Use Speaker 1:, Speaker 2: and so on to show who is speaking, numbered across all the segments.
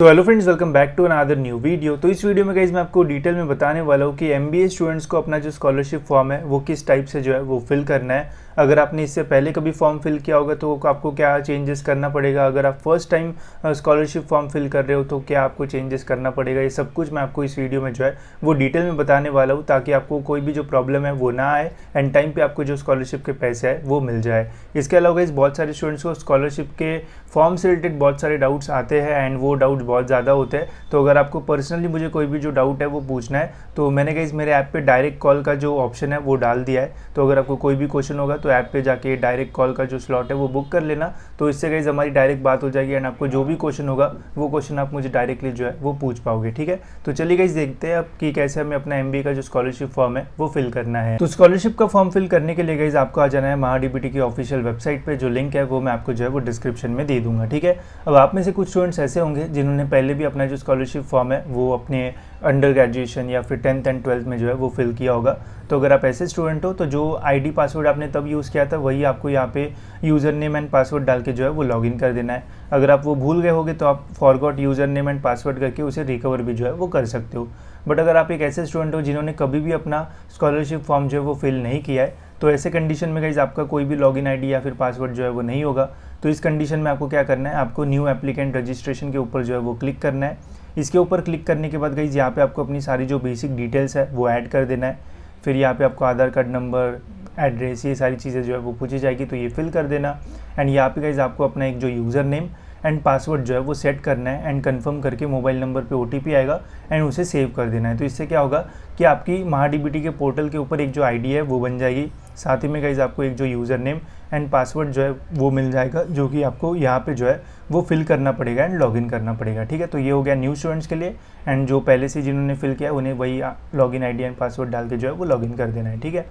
Speaker 1: तो hello friends welcome back to another new video तो इस वीडियो में गाइज मैं आपको डिटेल में बताने वाला हूँ कि एम स्टूडेंट्स को अपना जो स्कॉलरशिप फॉर्म है वो किस टाइप से जो है वो फिल करना है अगर आपने इससे पहले कभी फॉर्म फिल किया होगा तो आपको क्या चेंजेस करना पड़ेगा अगर आप first time scholarship form fill कर रहे हो तो क्या आपको चेंजेस करना पड़ेगा ये सब कुछ मैं आपको इस वीडियो में जो है वो डिटेल में बताने वाला हूँ ताकि आपको कोई भी जो प्रॉब्लम है वो ना आए एंड टाइम पर आपको जो स्कॉलरशिप के पैसे है वो मिल जाए इसके अलावा इस बहुत सारे स्टूडेंट्स को स्कॉलरशिप के फॉर्म से रिलेटेड बहुत सारे डाउट्स आते हैं एंड वो डाउट बहुत ज़्यादा होते हैं तो अगर आपको पर्सनली मुझे कोई भी जो डाउट है वो पूछना है तो मैंने कहा मेरे ऐप पे डायरेक्ट कॉल का जो ऑप्शन है वो डाल दिया है तो अगर आपको कोई भी क्वेश्चन होगा तो ऐप पे जाके डायरेक्ट कॉल का जो स्लॉट है वो बुक कर लेना तो इससे गाइज हमारी डायरेक्ट बात हो जाएगी एंड आपको जो भी क्वेश्चन होगा वो क्वेश्चन आप मुझे डायरेक्टली जो है वो पूछ पाओगे ठीक है तो चलिए गाइज देखते हैं अब कि कैसे हमें अपना एम का जो स्कॉलरशिप फॉर्म है वो फिल करना है तो स्कॉलरशिप का फॉर्म फिल करने के लिए गाइज आपको आ जाना है महाडीबीटी की ऑफिशियल वेबसाइट पर जो लिंक है वो मैं आपको जो है वो डिस्क्रिप्शन में दे दूंगा ठीक है अब आप में से कुछ स्टूडेंट्स ऐसे होंगे जिन्होंने पहले भी अपना जो स्कॉलरशिप फॉर्म है वो अपने अंडर ग्रेजुएशन या फिर टेंथ एंड ट्वेल्थ में जो है वो फिल किया होगा तो अगर आप ऐसे स्टूडेंट हो तो जो आईडी पासवर्ड आपने तब यूज़ किया था वही आपको यहाँ पे यूज़र नेम एंड पासवर्ड डाल के जो है वो लॉगिन कर देना है अगर आप वो भूल गए होगे तो आप forgot username and password करके उसे रिकवर भी जो है वो कर सकते हो बट अगर आप एक ऐसे स्टूडेंट हो जिन्होंने कभी भी अपना स्कॉलरशिप फॉर्म जो है वो फिल नहीं किया है तो ऐसे कंडीशन में कहीं आपका कोई भी लॉगिन आईडी या फिर पासवर्ड जो है वो नहीं होगा तो इस कंडीशन में आपको क्या करना है आपको न्यू एप्लीकेंट रजिस्ट्रेशन के ऊपर जो है वो क्लिक करना है इसके ऊपर क्लिक करने के बाद गई यहाँ पे आपको अपनी सारी जो बेसिक डिटेल्स है वो ऐड कर देना है फिर यहाँ पे आपको आधार कार्ड नंबर एड्रेस ये सारी चीज़ें जो है वो पूछी जाएगी तो ये फिल कर देना एंड यहाँ पे गाइज आपको अपना एक जो यूज़र नेम एंड पासवर्ड जो है वो सेट करना है एंड कंफर्म करके मोबाइल नंबर पे ओ आएगा एंड उसे सेव कर देना है तो इससे क्या होगा कि आपकी महा के पोर्टल के ऊपर एक जो आई है वो बन जाएगी साथ ही में गाइज आपको एक जो यूज़र नेम एंड पासवर्ड जो है वो मिल जाएगा जो कि आपको यहाँ पे जो है वो फिल करना पड़ेगा एंड लॉगिन करना पड़ेगा ठीक है तो ये हो गया न्यू स्टूडेंट्स के लिए एंड जो पहले से जिन्होंने फिल किया उन्हें वही लॉगिन आईडी एंड पासवर्ड डाल के जो है वो लॉगिन कर देना है ठीक है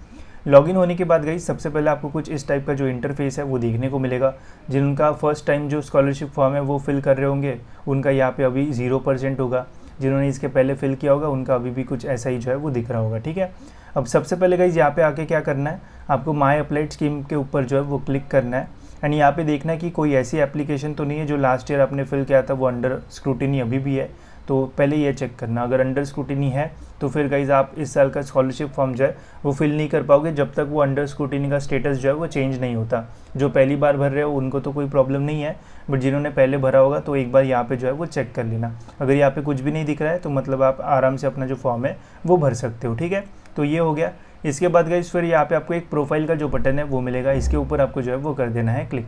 Speaker 1: लॉगिन होने के बाद गई सबसे पहले आपको कुछ इस टाइप का जो इंटरफेस है वो देखने को मिलेगा जिनका फर्स्ट टाइम जो स्कॉलरशिप फॉर्म है वो फिल कर रहे होंगे उनका यहाँ पे अभी ज़ीरो परसेंट होगा जिन्होंने इसके पहले फिल किया होगा उनका अभी भी कुछ ऐसा ही जो है वो दिख रहा होगा ठीक है अब सबसे पहले गाइज यहाँ पे आके क्या करना है आपको माई अप्लाइड स्कीम के ऊपर जो है वो क्लिक करना है एंड यहाँ पे देखना है कि कोई ऐसी एप्लीकेशन तो नहीं है जो लास्ट ईयर आपने फिल किया था वो अंडर स्क्रूटिनी अभी भी है तो पहले ये चेक करना अगर अंडर स्क्रूटिनी है तो फिर गाइज आप इस साल का स्कॉलरशिप फॉर्म जो है वो फिल नहीं कर पाओगे जब तक वो अंडर स्क्रूटिनी का स्टेटस जो है वो चेंज नहीं होता जो पहली बार भर रहे हो उनको तो कोई प्रॉब्लम नहीं है बट जिन्होंने पहले भरा होगा तो एक बार यहाँ पे जो है वो चेक कर लेना अगर यहाँ पे कुछ भी नहीं दिख रहा है तो मतलब आप आराम से अपना जो फॉर्म है वो भर सकते हो ठीक है तो ये हो गया इसके बाद गई फिर यहाँ पे आपको एक प्रोफाइल का जो बटन है वो मिलेगा इसके ऊपर आपको जो है वो कर देना है क्लिक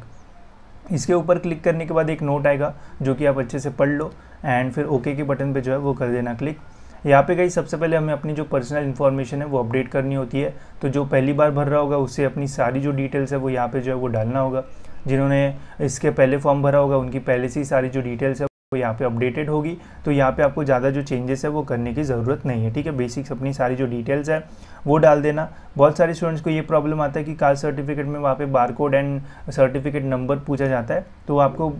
Speaker 1: इसके ऊपर क्लिक करने के बाद एक नोट आएगा जो कि आप अच्छे से पढ़ लो एंड फिर ओके के बटन पर जो है वो कर देना क्लिक यहाँ पे गई सबसे पहले हमें अपनी जो पर्सनल इन्फॉर्मेशन है वो अपडेट करनी होती है तो जो पहली बार भर रहा होगा उससे अपनी सारी जो डिटेल्स है वो यहाँ पे जो है वो डालना होगा जिन्होंने इसके पहले फॉर्म भरा होगा उनकी पहले से ही सारी जो डिटेल्स है वो यहाँ पे अपडेटेड होगी तो यहाँ पे आपको ज़्यादा जो चेंजेस है वो करने की ज़रूरत नहीं है ठीक है बेसिक्स अपनी सारी जो डिटेल्स है वो डाल देना बहुत सारे स्टूडेंट्स को ये प्रॉब्लम आता है कि कास्ट सर्टिफिकेट में वहाँ पे बारकोड एंड सर्टिफिकेट नंबर पूछा जाता है तो आपको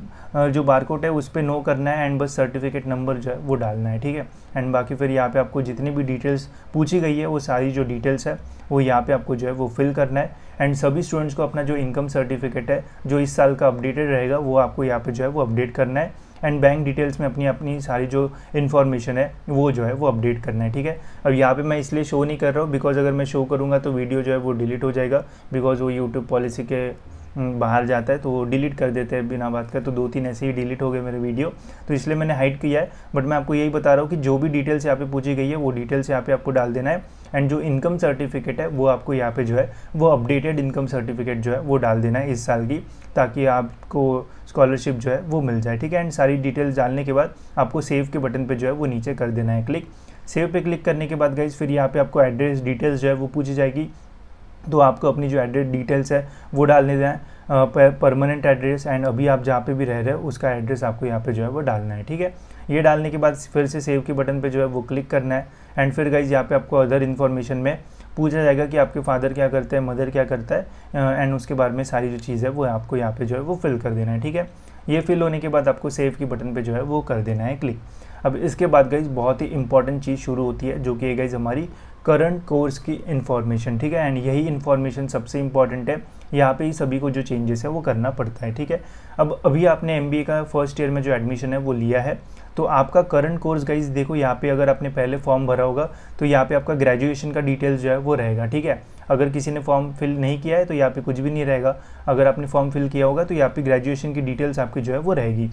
Speaker 1: जो बारकोड है उस पर नो करना है एंड बस सर्टिफिकेट नंबर जो है वो डालना है ठीक है एंड बाकी फिर यहाँ पर आपको जितनी भी डिटेल्स पूछी गई है वो सारी जो डिटेल्स है वो यहाँ पर आपको जो है वो फिल करना है एंड सभी स्टूडेंट्स को अपना जो इनकम सर्टिफिकेट है जो इस साल का अपडेटेड रहेगा वो आपको यहाँ पर जो है वो अपडेट करना है एंड बैंक डिटेल्स में अपनी अपनी सारी जो इन्फॉर्मेशन है वो जो है वो अपडेट करना है ठीक है अब यहाँ पे मैं इसलिए शो नहीं कर रहा हूँ बिकॉज अगर मैं शो करूँगा तो वीडियो जो है वो डिलीट हो जाएगा बिकॉज वो यूट्यूब पॉलिसी के बाहर जाता है तो डिलीट कर देते हैं बिना बात का तो दो तीन ऐसे ही डिलीट हो गए मेरे वीडियो तो इसलिए मैंने हाइड किया है बट मैं आपको यही बता रहा हूँ कि जो भी डिटेल्स यहाँ पे पूछी गई है वो डिटेल्स यहाँ पे आपको डाल देना है एंड जो इनकम सर्टिफिकेट है वो आपको यहाँ पे जो है वो अपडेटेड इनकम सर्टिफिकेट जो है वो डाल देना है इस साल की ताकि आपको स्कॉलरशिप जो है वो मिल जाए ठीक है एंड सारी डिटेल्स डालने के बाद आपको सेव के बटन पर जो है वो नीचे कर देना है क्लिक सेव पे क्लिक करने के बाद गई फिर यहाँ पे आपको एड्रेस डिटेल्स जो है वो पूछी जाएगी तो आपको अपनी जो एड्रेस डिटेल्स है वो डालने दें परमानेंट एड्रेस एंड अभी आप जहाँ पे भी रह रहे हो उसका एड्रेस आपको यहाँ पे जो है वो डालना है ठीक है ये डालने के बाद फिर से सेव के बटन पे जो है वो क्लिक करना है एंड फिर गाइज यहाँ पे आपको अदर इन्फॉर्मेशन में पूछा जाएगा कि आपके फादर क्या करते हैं मदर क्या करता है एंड उसके बारे में सारी जो चीज़ है वो आपको यहाँ पर जो है वो फिल कर देना है ठीक है ये फिल होने के बाद आपको सेव की बटन पर जो है वो कर देना है क्लिक अब इसके बाद गाइज बहुत ही इंपॉर्टेंट चीज़ शुरू होती है जो कि गाइज हमारी करंट कोर्स की इन्फॉर्मेशन ठीक है एंड यही इन्फॉर्मेशन सबसे इंपॉर्टेंट है यहाँ पे ही सभी को जो चेंजेस है वो करना पड़ता है ठीक है अब अभी आपने एम का फर्स्ट ईयर में जो एडमिशन है वो लिया है तो आपका करंट कोर्स गाइज देखो यहाँ पे अगर आपने पहले फॉर्म भरा होगा तो यहाँ पे आपका ग्रेजुएशन का डिटेल्स जो है वो रहेगा ठीक है अगर किसी ने फॉर्म फिल नहीं किया है तो यहाँ पे कुछ भी नहीं रहेगा अगर आपने फॉर्म फिल किया होगा तो यहाँ पे ग्रेजुएशन की डिटेल्स आपकी जो है वो रहेगी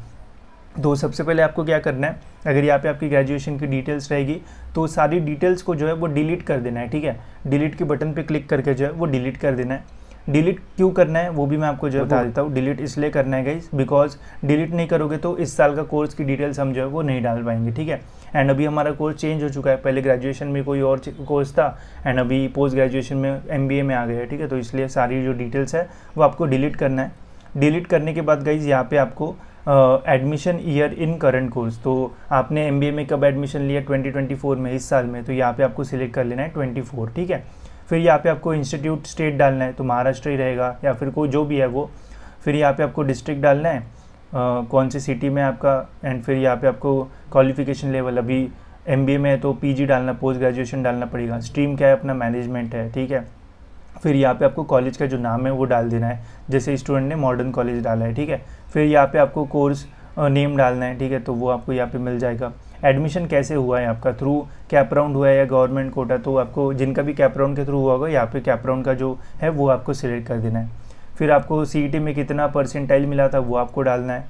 Speaker 1: तो सबसे पहले आपको क्या करना है अगर यहाँ पे आपकी ग्रेजुएशन की डिटेल्स रहेगी तो सारी डिटेल्स को जो है वो डिलीट कर देना है ठीक है डिलीट के बटन पे क्लिक करके जो है वो डिलीट कर देना है डिलीट क्यों करना है वो भी मैं आपको जो है बता देता हूँ डिलीट इसलिए करना है गाइज बिकॉज डिलीट नहीं करोगे तो इस साल का कोर्स की डिटेल्स हम जो है वो नहीं डाल पाएंगे ठीक है एंड अभी हमारा कोर्स चेंज हो चुका है पहले ग्रेजुएशन में कोई और कोर्स था एंड अभी पोस्ट ग्रेजुएशन में एम में आ गया है ठीक है तो इसलिए सारी जो डिटेल्स है वो आपको डिलीट करना है डिलीट करने के बाद गाइज यहाँ पर आपको admission year in current course तो आपने एम में कब एडमिशन लिया 2024 में इस साल में तो यहाँ पे आपको सिलेक्ट कर लेना है 24 ठीक है फिर यहाँ पे आपको इंस्टीट्यूट स्टेट डालना है तो महाराष्ट्र ही रहेगा या फिर कोई जो भी है वो फिर यहाँ पे आपको डिस्ट्रिक्ट डालना है Uh, कौन सी सिटी में आपका एंड फिर यहाँ पे आपको क्वालिफिकेशन लेवल अभी एम में है तो पी डालना पोस्ट ग्रेजुएशन डालना पड़ेगा स्ट्रीम क्या है अपना मैनेजमेंट है ठीक है फिर यहाँ पे आपको कॉलेज का जो नाम है वो डाल देना है जैसे स्टूडेंट ने मॉडर्न कॉलेज डाला है ठीक है फिर यहाँ पे आपको कोर्स नेम डालना है ठीक है तो वो आपको यहाँ पे मिल जाएगा एडमिशन कैसे हुआ है आपका थ्रू कैप राउंड हुआ है या गवर्नमेंट कोटा तो आपको जिनका भी कैप राउंड के थ्रू हुआ होगा यहाँ पे कैप राउंड का जो है वो आपको सिलेक्ट कर देना है फिर आपको सी e में कितना परसेंटाइल मिला था वो आपको डालना है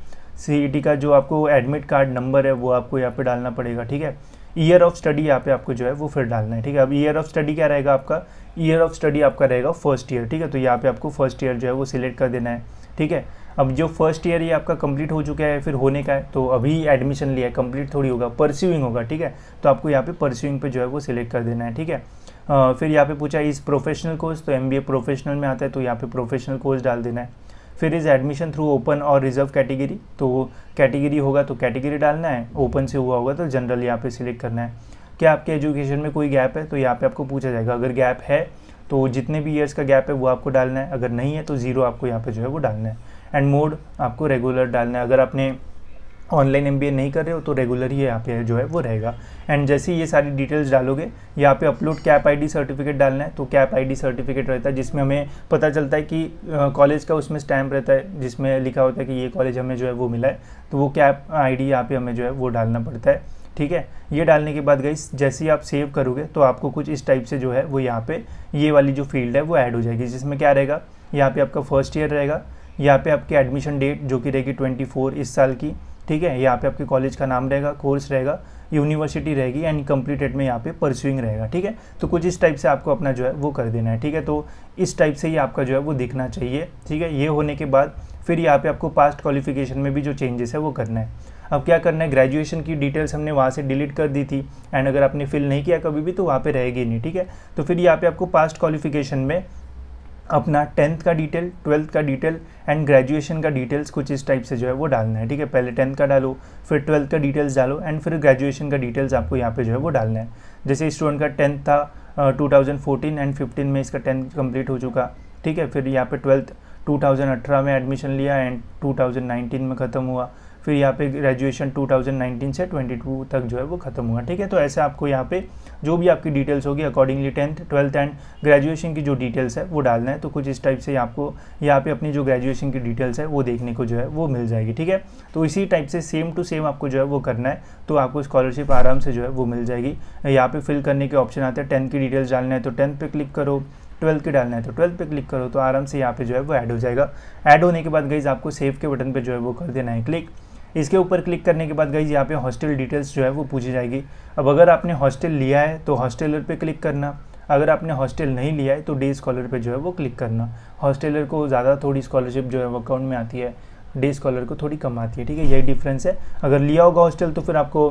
Speaker 1: सी e का जो आपको एडमिट कार्ड नंबर है वो आपको यहाँ पर डालना पड़ेगा ठीक है ईयर ऑफ स्टडी यहाँ पे आपको जो है वो फिर डालना है ठीक है अब ईयर ऑफ स्टडी क्या रहेगा आपका ईयर ऑफ स्टडी आपका रहेगा फर्स्ट ईयर ठीक है तो यहाँ पे आपको फर्स्ट ईयर जो है वो सिलेक्ट कर देना है ठीक है अब जो फर्स्ट ईयर ये आपका कंप्लीट हो चुका है फिर होने का है तो अभी एडमिशन लिया है कंप्लीट थोड़ी होगा परस्यूइंग होगा ठीक है तो आपको यहाँ पे परस्यूइंग पे जो है वो सिलेक्ट कर देना है ठीक है आ, फिर यहाँ पे पूछा इस प्रोफेशनल कोर्स तो एम प्रोफेशनल में आता है तो यहाँ पे प्रोफेशनल कोर्स डाल देना है फिर इज़ एडमिशन थ्रू ओपन और रिजर्व कैटेगरी तो कैटेगरी होगा तो कैटेगरी डालना है ओपन से हुआ होगा तो जनरल यहाँ पे सिलेक्ट करना है क्या आपके एजुकेशन में कोई गैप है तो यहाँ पे आपको पूछा जाएगा अगर गैप है तो जितने भी ईयर्स का गैप है वो आपको डालना है अगर नहीं है तो ज़ीरो आपको यहाँ पे जो है वो डालना है एंड मोड आपको रेगुलर डालना है अगर आपने ऑनलाइन एम नहीं कर रहे हो तो रेगुलर ही यहाँ पे जो है वो रहेगा एंड जैसे ये सारी डिटेल्स डालोगे यहाँ पे अपलोड कैप आईडी सर्टिफिकेट डालना है तो कैप आईडी सर्टिफिकेट रहता है जिसमें हमें पता चलता है कि कॉलेज का उसमें स्टैम्प रहता है जिसमें लिखा होता है कि ये कॉलेज हमें जो है वो मिला है तो वो कैप आई डी यहाँ पे हमें जो है वो डालना पड़ता है ठीक है ये डालने के बाद गई जैसे ही आप सेव करोगे तो आपको कुछ इस टाइप से जो है वो यहाँ पे ये वाली जो फील्ड है वो ऐड हो जाएगी जिसमें क्या रहेगा यहाँ पे आपका फर्स्ट ईयर रहेगा यहाँ पे आपकी एडमिशन डेट जो कि रहेगी ट्वेंटी फोर इस साल की ठीक है यहाँ पे आपके कॉलेज का नाम रहेगा कोर्स रहेगा यूनिवर्सिटी रहेगी एंड कंप्लीटेड में यहाँ पे परस्यूइंग रहेगा ठीक है तो कुछ इस टाइप से आपको अपना जो है वो कर देना है ठीक है तो इस टाइप से ही आपका जो है वो दिखना चाहिए ठीक है ये होने के बाद फिर यहाँ पे आपको पास्ट क्वालिफिकेशन में भी जो चेंजेस है वो करना है अब क्या करना है ग्रेजुएशन की डिटेल्स हमने वहाँ से डिलीट कर दी थी एंड अगर आपने फिल नहीं किया कभी भी तो वहाँ पर रहेगी नहीं ठीक है तो फिर यहाँ पे आपको पास्ट क्वालिफिकेशन में अपना टेंथ का डिटेल ट्वेल्थ का डिटेल एंड ग्रेजुएशन का डिटेल्स कुछ इस टाइप से जो है वो डालना है ठीक है पहले टेंथ का डालो फिर ट्वेल्थ का डिटेल्स डालो एंड फिर ग्रेजुएशन का डिटेल्स आपको यहाँ पे जो है वो डालना है जैसे स्टूडेंट का टेंथ था two thousand fourteen and fifteen में इसका टेंथ कंप्लीट हो चुका ठीक है फिर यहाँ पर ट्वेल्थ 2018 में एडमिशन लिया एंड 2019 में ख़त्म हुआ फिर यहाँ पे ग्रेजुएशन 2019 से 22 तक जो है वो ख़त्म हुआ ठीक है तो ऐसे आपको यहाँ पे जो भी आपकी डिटेल्स होगी accordingly tenth twelfth and graduation की जो डिटेल्स है वो डालना है तो कुछ इस टाइप से आपको यहाँ पे अपनी जो ग्रेजुएशन की डिटेल्स है वो देखने को जो है वो मिल जाएगी ठीक है तो इसी टाइप से सेम टू सेम आपको जो है वो करना है तो आपको स्कॉलरशिप आराम से जो है वो मिल जाएगी यहाँ पर फिल करने के ऑप्शन आते हैं टेंथ की डिटेल्स डालना है तो टेंथ पर क्लिक करो ट्वेल्थ के डालना है तो ट्वेल्थ पे क्लिक करो तो आराम से यहाँ पे जो है वो ऐड हो जाएगा ऐड होने के बाद गईज आपको सेव के बटन पे जो है वो कर देना है क्लिक इसके ऊपर क्लिक करने के बाद गई यहाँ पे हॉस्टल डिटेल्स जो है वो पूछी जाएगी अब अगर आपने हॉस्टल लिया है तो हॉस्टेलर पे क्लिक करना अगर आपने हॉस्टल नहीं लिया है तो डे स्कॉलर पे जो है वो क्लिक करना हॉस्टेलर को ज़्यादा थोड़ी स्कॉलरशिप जो है वो अकाउंट में आती है डे स्कॉलर को थोड़ी कम आती है ठीक है यही डिफरेंस है अगर लिया होगा हॉस्टल तो फिर आपको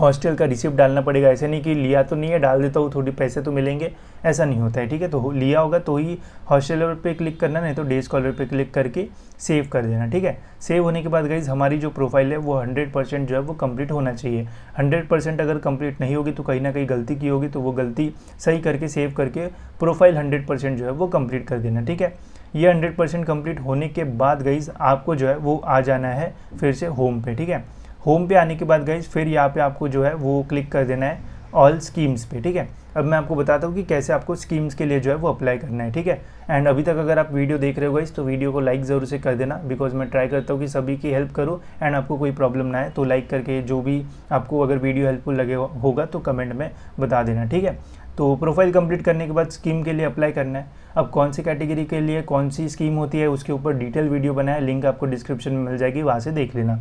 Speaker 1: हॉस्टल का रिसिप्ट डालना पड़ेगा ऐसा नहीं कि लिया तो नहीं है डाल देता हूँ थोड़ी पैसे तो मिलेंगे ऐसा नहीं होता है ठीक है तो लिया होगा तो ही हॉस्टल पे क्लिक करना नहीं तो डे स्कॉलर पे क्लिक करके सेव कर देना ठीक है सेव होने के बाद गाइज हमारी जो प्रोफाइल है वो हंड्रेड परसेंट जो है वो कंप्लीट होना चाहिए हंड्रेड परसेंट अगर कंप्लीट नहीं होगी तो कहीं ना कहीं गलती की होगी तो वो गलती सही करके सेव करके प्रोफाइल हंड्रेड परसेंट जो है वो कम्प्लीट कर देना ठीक है ये हंड्रेड परसेंट कंप्लीट होने के बाद गाइज आपको जो है वो आ जाना है फिर से होम पे ठीक है होम पे आने के बाद गई फिर यहाँ पे आपको जो है वो क्लिक कर देना है ऑल स्कीम्स पे ठीक है अब मैं आपको बताता हूँ कि कैसे आपको स्कीम्स के लिए जो है वो अप्लाई करना है ठीक है एंड अभी तक अगर आप वीडियो देख रहे हो गई तो वीडियो को लाइक ज़रूर से कर देना बिकॉज मैं ट्राई करता हूँ कि सभी की हेल्प करूँ एंड आपको कोई प्रॉब्लम ना आए तो लाइक करके जो भी आपको अगर वीडियो हेल्पफुल लगे होगा तो कमेंट में बता देना ठीक है तो प्रोफाइल कंप्लीट करने के बाद स्कीम के लिए अप्लाई करना है अब कौन सी कैटेगरी के लिए कौन सी स्कीम होती है उसके ऊपर डिटेल वीडियो बनाया लिंक आपको डिस्क्रिप्शन में मिल जाएगी वहाँ से देख लेना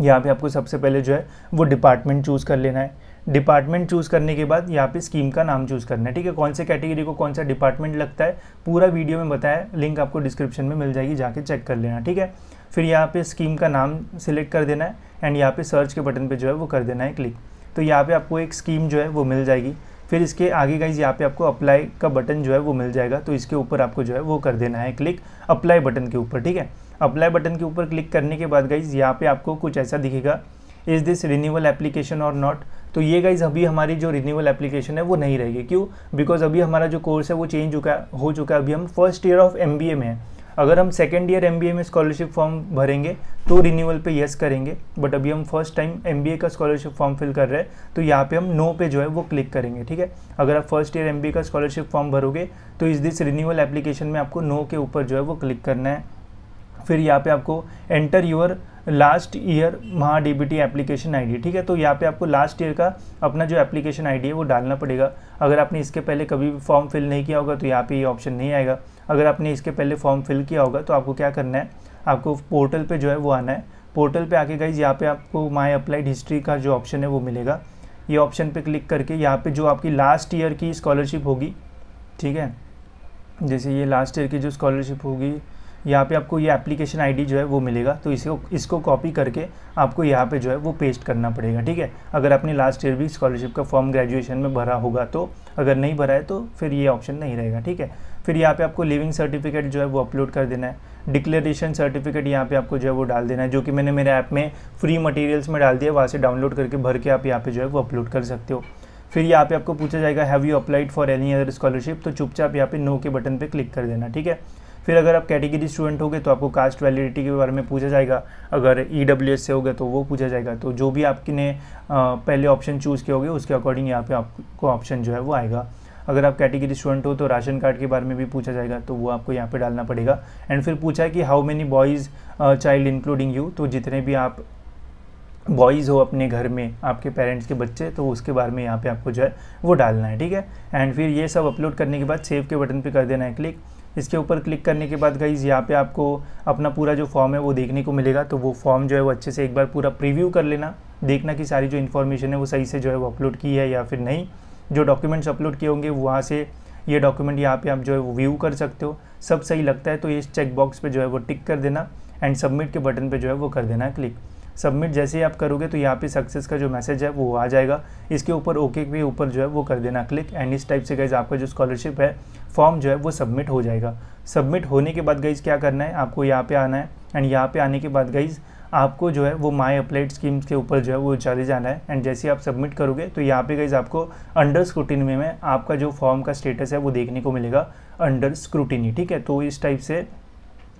Speaker 1: यहाँ पे आपको सबसे पहले जो है वो डिपार्टमेंट चूज़ कर लेना है डिपार्टमेंट चूज़ करने के बाद यहाँ पे स्कीम का नाम चूज़ करना है ठीक है कौन से कैटेगरी को कौन सा डिपार्टमेंट लगता है पूरा वीडियो में बताया लिंक आपको डिस्क्रिप्शन में मिल जाएगी जाके चेक कर लेना ठीक है फिर यहाँ पे स्कीम का नाम सिलेक्ट कर देना है एंड यहाँ पे सर्च के बटन पे जो है वो कर देना है क्लिक तो यहाँ पे आपको एक स्कीम जो है वो मिल जाएगी फिर इसके आगे का इस यहाँ पे आपको अप्लाई का बटन जो है वो मिल जाएगा तो इसके ऊपर आपको जो है वो कर देना है क्लिक अप्लाई बटन के ऊपर ठीक है अप्लाई बटन के ऊपर क्लिक करने के बाद गाइज यहाँ पे आपको कुछ ऐसा दिखेगा is this renewal application or not तो ये गाइज अभी हमारी जो रिन्यूअल एप्लीकेशन है वो नहीं रहेगी क्यों बिकॉज अभी हमारा जो कोर्स है वो चेंज चुका हो चुका है अभी हम फर्स्ट ईयर ऑफ एम में है अगर हम सेकेंड ईयर एम में स्कॉलरशिप फॉर्म भरेंगे तो रिन्यूअल पे येस करेंगे बट अभी हम फर्स्ट टाइम एम का स्कॉलरशिप फॉर्म फिल कर रहे हैं तो यहाँ पे हम नो पे जो है वो क्लिक करेंगे ठीक है अगर आप फर्स्ट ईयर एम का स्कॉलरशिप फॉर्म भरोगे तो इस दिस रिन्यूअल एप्लीकेशन में आपको नो के ऊपर जो है वो क्लिक करना है फिर यहाँ पे आपको enter your last year Maha DBT application ID ठीक है तो यहाँ पे आपको लास्ट ईयर का अपना जो एप्लीकेशन आईडी है वो डालना पड़ेगा अगर आपने इसके पहले कभी भी फॉर्म फिल नहीं किया होगा तो यहाँ पे ये ऑप्शन नहीं आएगा अगर आपने इसके पहले फॉर्म फिल किया होगा तो आपको क्या करना है आपको पोर्टल पर जो है वो आना है पोर्टल पर आके गाइज यहाँ पर आपको माई अप्लाइड हिस्ट्री का जो ऑप्शन है वो मिलेगा ये ऑप्शन पर क्लिक करके यहाँ पर जो आपकी लास्ट ईयर की स्कॉलरशिप होगी ठीक है जैसे ये लास्ट ईयर की जो स्कॉलरशिप होगी यहाँ पे आपको ये एप्लीकेशन आईडी जो है वो मिलेगा तो इसको इसको कॉपी करके आपको यहाँ पे जो है वो पेस्ट करना पड़ेगा ठीक है अगर आपने लास्ट ईयर भी स्कॉलरशिप का फॉर्म ग्रेजुएशन में भरा होगा तो अगर नहीं भरा है तो फिर ये ऑप्शन नहीं रहेगा ठीक है फिर यहाँ पे आपको लिविंग सर्टिफिकेट जो है वो अपलोड कर देना है डिक्लेरेशन सर्टिफिकेट यहाँ पे आपको जो है वो डाल देना है जो कि मैंने मेरे ऐप में फ्री मटेरियल्स में डाल दिया वहाँ से डाउनलोड करके भर के आप यहाँ पे जो है वो अपलोड कर सकते हो फिर यहाँ पे आपको पूछा जाएगा have you applied for any other scholarship तो चुपचाप यहाँ पे नो के बटन पे क्लिक कर देना ठीक है फिर अगर आप कैटेगरी स्टूडेंट होगे तो आपको कास्ट वैलिडिटी के बारे में पूछा जाएगा अगर ई e से होगा तो वो पूछा जाएगा तो जो भी आपने पहले ऑप्शन चूज़ किए होगा उसके अकॉर्डिंग यहाँ पे आपको ऑप्शन जो है वो आएगा अगर आप कैटेगरी स्टूडेंट हो तो राशन कार्ड के बारे में भी पूछा जाएगा तो वो आपको यहाँ पे डालना पड़ेगा एंड फिर पूछा है कि how many boys child including you तो जितने भी आप बॉयज़ हो अपने घर में आपके पेरेंट्स के बच्चे तो उसके बारे में यहाँ पे आपको जो है वो डालना है ठीक है एंड फिर ये सब अपलोड करने के बाद सेव के बटन पे कर देना है क्लिक इसके ऊपर क्लिक करने के बाद गाइज़ यहाँ पे आपको अपना पूरा जो फॉर्म है वो देखने को मिलेगा तो वो फॉर्म जो है वो अच्छे से एक बार पूरा प्रीव्यू कर लेना देखना कि सारी जो इन्फॉर्मेशन है वो सही से जो है वो अपलोड की है या फिर नहीं जो डॉक्यूमेंट्स अपलोड किए होंगे वहाँ से ये डॉक्यूमेंट यहाँ पे आप जो है वो व्यू कर सकते हो सब सही लगता है तो ये चेकबॉक्स पर जो है वो टिक कर देना एंड सबमिट के बटन पर जो है वो कर देना क्लिक सबमिट जैसे ही आप करोगे तो यहाँ पे सक्सेस का जो मैसेज है वो आ जाएगा इसके ऊपर ओके के ऊपर जो है वो कर देना क्लिक एंड इस टाइप से गाइज आपका जो स्कॉलरशिप है फॉर्म जो है वो सबमिट हो जाएगा सबमिट होने के बाद गाइज क्या करना है आपको यहाँ पे आना है एंड यहाँ पे आने के बाद गाइज आपको जो है वो माई अपलाइड स्कीम्स के ऊपर जो है वो चले जाना है एंड जैसे आप सबमिट करोगे तो यहाँ पे गाइज आपको अंडर स्क्रूटिनी में, में आपका जो फॉर्म का स्टेटस है वो देखने को मिलेगा अंडर स्क्रूटिनी ठीक है तो इस टाइप से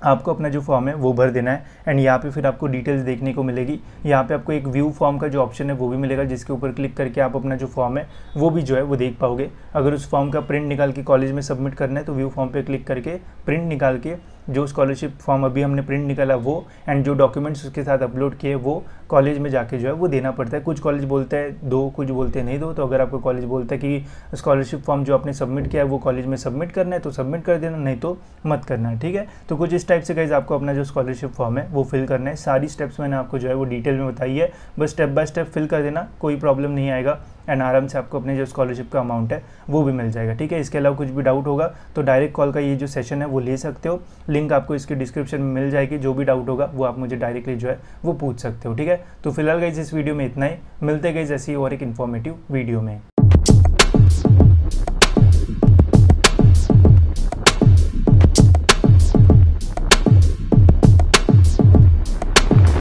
Speaker 1: आपको अपना जो फॉर्म है वो भर देना है एंड यहाँ पे फिर आपको डिटेल्स देखने को मिलेगी यहाँ पे आपको एक व्यू फॉर्म का जो ऑप्शन है वो भी मिलेगा जिसके ऊपर क्लिक करके आप अपना जो फॉर्म है वो भी जो है वो देख पाओगे अगर उस फॉर्म का प्रिंट निकाल के कॉलेज में सबमिट करना है तो व्यू फॉर्म पर क्लिक करके प्रिंट निकाल के जो स्कॉलरशिप फॉर्म अभी हमने प्रिंट निकाला वो एंड जो डॉक्यूमेंट्स उसके साथ अपलोड किए वो कॉलेज में जाके जो है वो देना पड़ता है कुछ कॉलेज बोलते हैं दो कुछ बोलते हैं नहीं दो तो अगर आपको कॉलेज बोलता है कि स्कॉलरशिप फॉर्म जो आपने सबमिट किया है वो कॉलेज में सबमिट करना है तो सबमिट कर देना नहीं तो मत करना ठीक है तो कुछ इस टाइप से गाइज आपको अपना जो स्कॉलरशिप फॉर्म है वो फिल करना है सारी स्टेप्स मैंने आपको जो है वो डिटेल में बताई है बस स्टेप बाय स्टेप फिल कर देना कोई प्रॉब्लम नहीं आएगा एंड आराम से आपको अपने जो स्कॉलरशिप का अमाउंट है वो भी मिल जाएगा ठीक है इसके अलावा कुछ भी डाउट होगा तो डायरेक्ट कॉल का ये जो सेशन है वो ले सकते हो लिंक आपको इसके डिस्क्रिप्शन में मिल जाएगी जो भी डाउट होगा वो आप मुझे डायरेक्टली जो है वो पूछ सकते हो ठीक है तो फिलहाल गाइज इस वीडियो में इतना ही मिलते गए जैसे और एक इन्फॉर्मेटिव वीडियो में